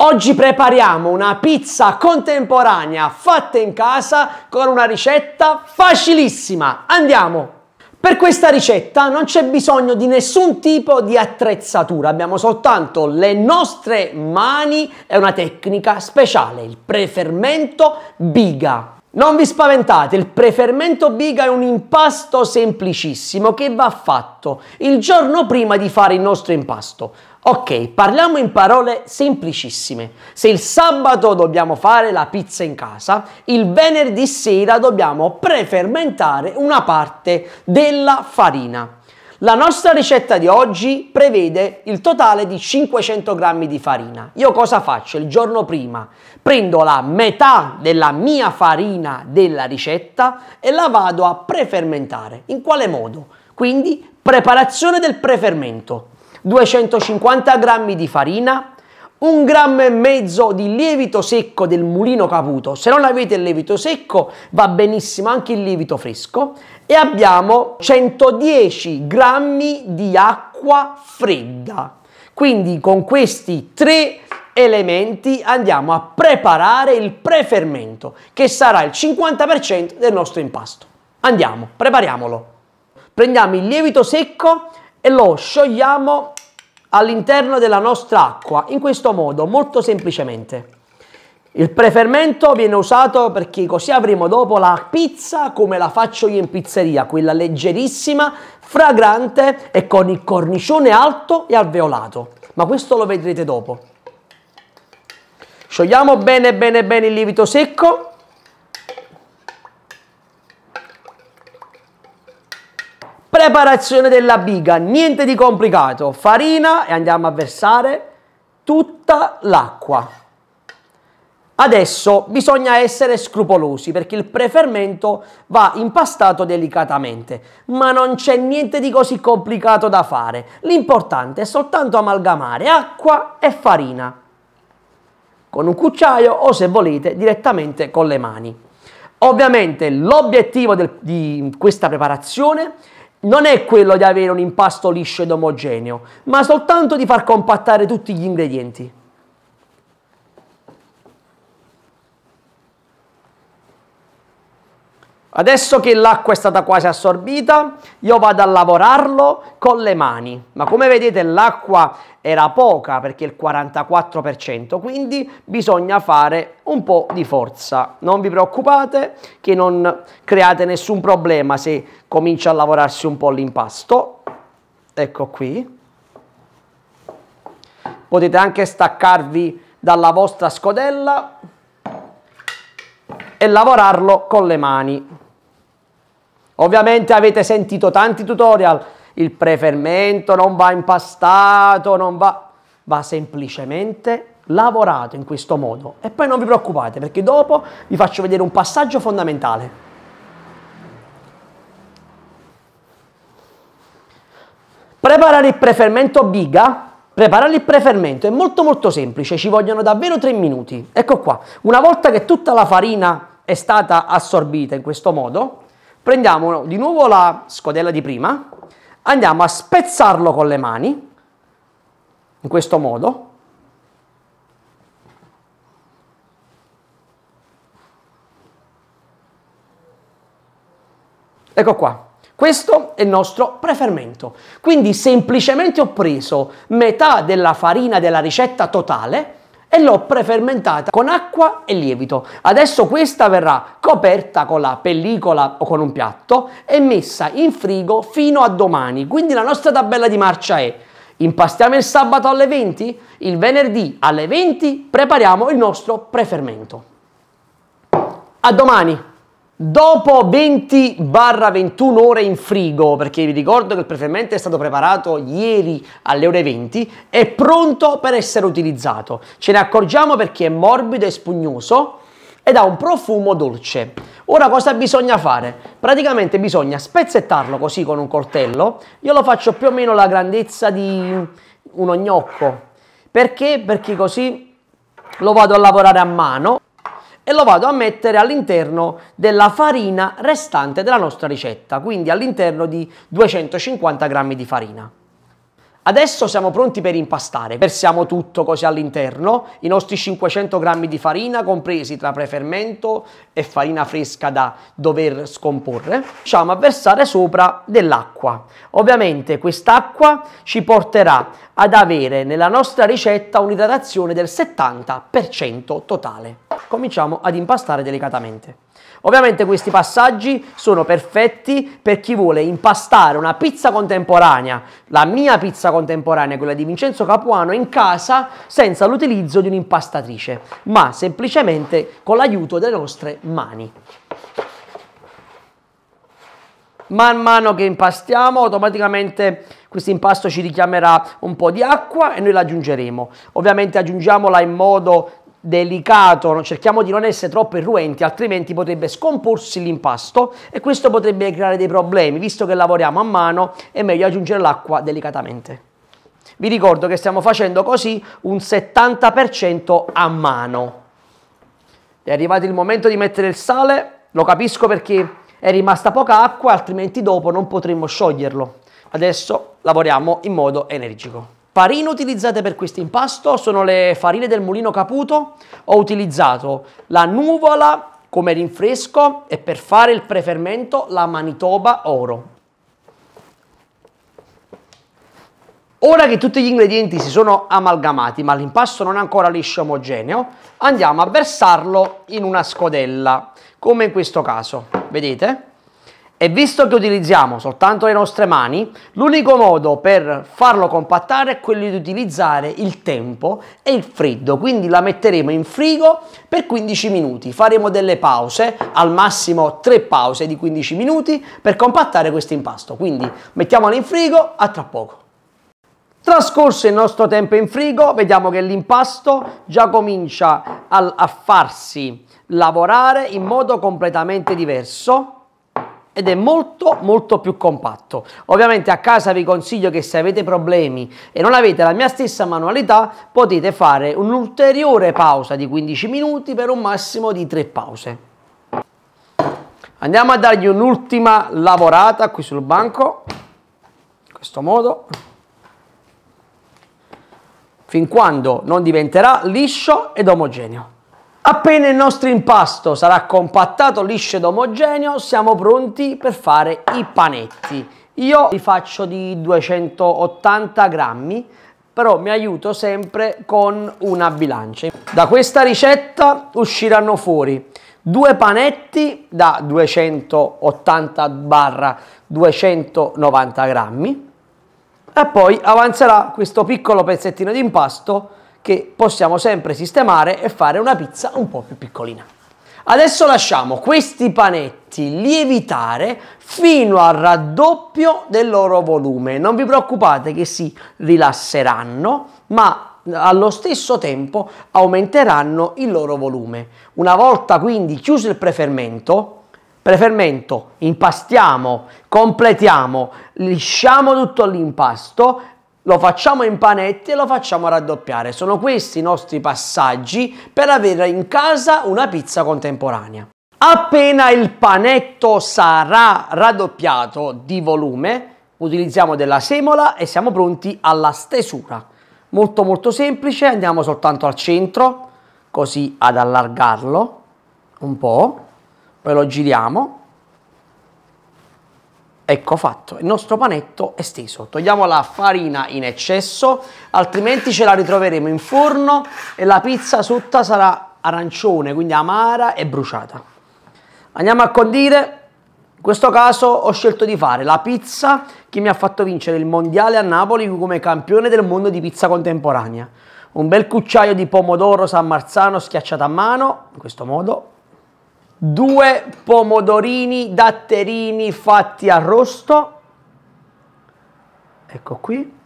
Oggi prepariamo una pizza contemporanea fatta in casa con una ricetta facilissima. Andiamo! Per questa ricetta non c'è bisogno di nessun tipo di attrezzatura, abbiamo soltanto le nostre mani e una tecnica speciale, il prefermento biga. Non vi spaventate, il prefermento biga è un impasto semplicissimo che va fatto il giorno prima di fare il nostro impasto. Ok, parliamo in parole semplicissime. Se il sabato dobbiamo fare la pizza in casa, il venerdì sera dobbiamo prefermentare una parte della farina. La nostra ricetta di oggi prevede il totale di 500 g di farina. Io cosa faccio? Il giorno prima prendo la metà della mia farina della ricetta e la vado a prefermentare. In quale modo? Quindi preparazione del prefermento. 250 g di farina, un grammo e mezzo di lievito secco del mulino caputo. Se non avete il lievito secco va benissimo anche il lievito fresco e abbiamo 110 g di acqua fredda. Quindi con questi tre elementi andiamo a preparare il prefermento che sarà il 50% del nostro impasto. Andiamo, prepariamolo. Prendiamo il lievito secco e lo sciogliamo all'interno della nostra acqua, in questo modo, molto semplicemente. Il prefermento viene usato perché così avremo dopo la pizza come la faccio io in pizzeria, quella leggerissima, fragrante e con il cornicione alto e alveolato. Ma questo lo vedrete dopo. Sciogliamo bene bene bene il lievito secco Preparazione della biga, niente di complicato, farina e andiamo a versare tutta l'acqua. Adesso bisogna essere scrupolosi perché il prefermento va impastato delicatamente, ma non c'è niente di così complicato da fare. L'importante è soltanto amalgamare acqua e farina con un cucciaio o se volete direttamente con le mani. Ovviamente l'obiettivo di questa preparazione è non è quello di avere un impasto liscio ed omogeneo, ma soltanto di far compattare tutti gli ingredienti. Adesso che l'acqua è stata quasi assorbita, io vado a lavorarlo con le mani. Ma come vedete l'acqua era poca perché il 44%, quindi bisogna fare un po' di forza. Non vi preoccupate che non create nessun problema se comincia a lavorarsi un po' l'impasto. Ecco qui. Potete anche staccarvi dalla vostra scodella e lavorarlo con le mani. Ovviamente avete sentito tanti tutorial, il prefermento non va impastato, non va, va semplicemente lavorato in questo modo. E poi non vi preoccupate perché dopo vi faccio vedere un passaggio fondamentale. Preparare il prefermento biga Preparare il prefermento è molto molto semplice, ci vogliono davvero 3 minuti. Ecco qua, una volta che tutta la farina è stata assorbita in questo modo, Prendiamo di nuovo la scodella di prima, andiamo a spezzarlo con le mani, in questo modo. Ecco qua, questo è il nostro prefermento. Quindi semplicemente ho preso metà della farina della ricetta totale, e l'ho prefermentata con acqua e lievito. Adesso questa verrà coperta con la pellicola o con un piatto e messa in frigo fino a domani. Quindi la nostra tabella di marcia è Impastiamo il sabato alle 20, il venerdì alle 20 prepariamo il nostro prefermento. A domani! Dopo 20-21 ore in frigo, perché vi ricordo che il prefermento è stato preparato ieri alle ore 20, è pronto per essere utilizzato. Ce ne accorgiamo perché è morbido e spugnoso ed ha un profumo dolce. Ora cosa bisogna fare? Praticamente bisogna spezzettarlo così con un coltello. Io lo faccio più o meno la grandezza di uno gnocco. Perché? Perché così lo vado a lavorare a mano e lo vado a mettere all'interno della farina restante della nostra ricetta, quindi all'interno di 250 g di farina. Adesso siamo pronti per impastare, versiamo tutto così all'interno, i nostri 500 g di farina compresi tra prefermento e farina fresca da dover scomporre, riusciamo a versare sopra dell'acqua. Ovviamente quest'acqua ci porterà ad avere nella nostra ricetta un'idratazione del 70% totale cominciamo ad impastare delicatamente. Ovviamente questi passaggi sono perfetti per chi vuole impastare una pizza contemporanea, la mia pizza contemporanea, quella di Vincenzo Capuano, in casa senza l'utilizzo di un'impastatrice, ma semplicemente con l'aiuto delle nostre mani. Man mano che impastiamo automaticamente questo impasto ci richiamerà un po' di acqua e noi l'aggiungeremo. Ovviamente aggiungiamola in modo delicato, cerchiamo di non essere troppo irruenti, altrimenti potrebbe scomporsi l'impasto e questo potrebbe creare dei problemi, visto che lavoriamo a mano è meglio aggiungere l'acqua delicatamente. Vi ricordo che stiamo facendo così un 70% a mano. È arrivato il momento di mettere il sale, lo capisco perché è rimasta poca acqua, altrimenti dopo non potremmo scioglierlo. Adesso lavoriamo in modo energico. Farine utilizzate per questo impasto sono le farine del mulino caputo. Ho utilizzato la nuvola come rinfresco e per fare il prefermento la manitoba oro. Ora che tutti gli ingredienti si sono amalgamati ma l'impasto non è ancora liscio e omogeneo, andiamo a versarlo in una scodella, come in questo caso. Vedete? E visto che utilizziamo soltanto le nostre mani, l'unico modo per farlo compattare è quello di utilizzare il tempo e il freddo, quindi la metteremo in frigo per 15 minuti. Faremo delle pause, al massimo 3 pause di 15 minuti per compattare questo impasto, quindi mettiamola in frigo, a tra poco. Trascorso il nostro tempo in frigo, vediamo che l'impasto già comincia a farsi lavorare in modo completamente diverso ed è molto molto più compatto. Ovviamente a casa vi consiglio che se avete problemi e non avete la mia stessa manualità potete fare un'ulteriore pausa di 15 minuti per un massimo di 3 pause. Andiamo a dargli un'ultima lavorata qui sul banco, in questo modo, fin quando non diventerà liscio ed omogeneo. Appena il nostro impasto sarà compattato, liscio ed omogeneo, siamo pronti per fare i panetti. Io li faccio di 280 grammi, però mi aiuto sempre con una bilancia. Da questa ricetta usciranno fuori due panetti da 280-290 grammi e poi avanzerà questo piccolo pezzettino di impasto che possiamo sempre sistemare e fare una pizza un po' più piccolina. Adesso lasciamo questi panetti lievitare fino al raddoppio del loro volume. Non vi preoccupate che si rilasseranno, ma eh, allo stesso tempo aumenteranno il loro volume. Una volta quindi chiuso il prefermento, prefermento, impastiamo, completiamo, lisciamo tutto l'impasto lo facciamo in panetti e lo facciamo raddoppiare. Sono questi i nostri passaggi per avere in casa una pizza contemporanea. Appena il panetto sarà raddoppiato di volume, utilizziamo della semola e siamo pronti alla stesura. Molto molto semplice, andiamo soltanto al centro, così ad allargarlo un po', poi lo giriamo Ecco fatto, il nostro panetto è steso. Togliamo la farina in eccesso, altrimenti ce la ritroveremo in forno e la pizza tutta sarà arancione, quindi amara e bruciata. Andiamo a condire. In questo caso ho scelto di fare la pizza che mi ha fatto vincere il mondiale a Napoli come campione del mondo di pizza contemporanea. Un bel cucciaio di pomodoro San Marzano schiacciato a mano, in questo modo, due pomodorini datterini fatti arrosto, ecco qui,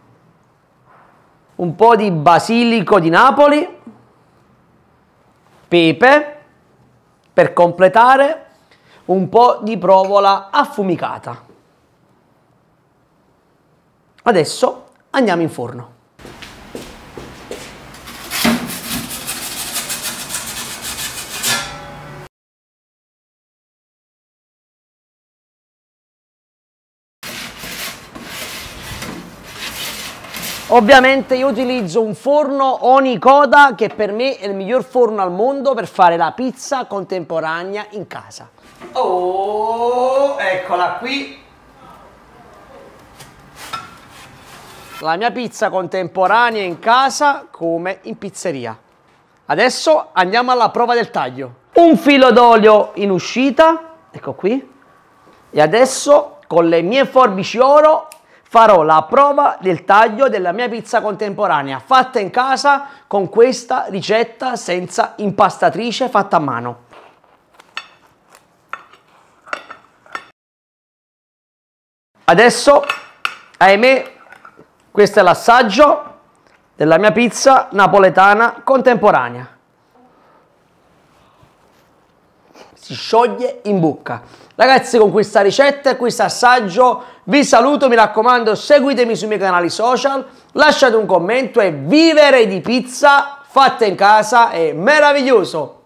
un po' di basilico di Napoli, pepe, per completare un po' di provola affumicata. Adesso andiamo in forno. Ovviamente io utilizzo un forno Onikoda che per me è il miglior forno al mondo per fare la pizza contemporanea in casa. Oh, eccola qui. La mia pizza contemporanea in casa come in pizzeria. Adesso andiamo alla prova del taglio. Un filo d'olio in uscita, ecco qui. E adesso con le mie forbici oro farò la prova del taglio della mia pizza contemporanea fatta in casa con questa ricetta senza impastatrice fatta a mano. Adesso, ahimè, questo è l'assaggio della mia pizza napoletana contemporanea. si scioglie in bocca. Ragazzi con questa ricetta e questo assaggio vi saluto, mi raccomando seguitemi sui miei canali social, lasciate un commento e vivere di pizza fatta in casa è meraviglioso!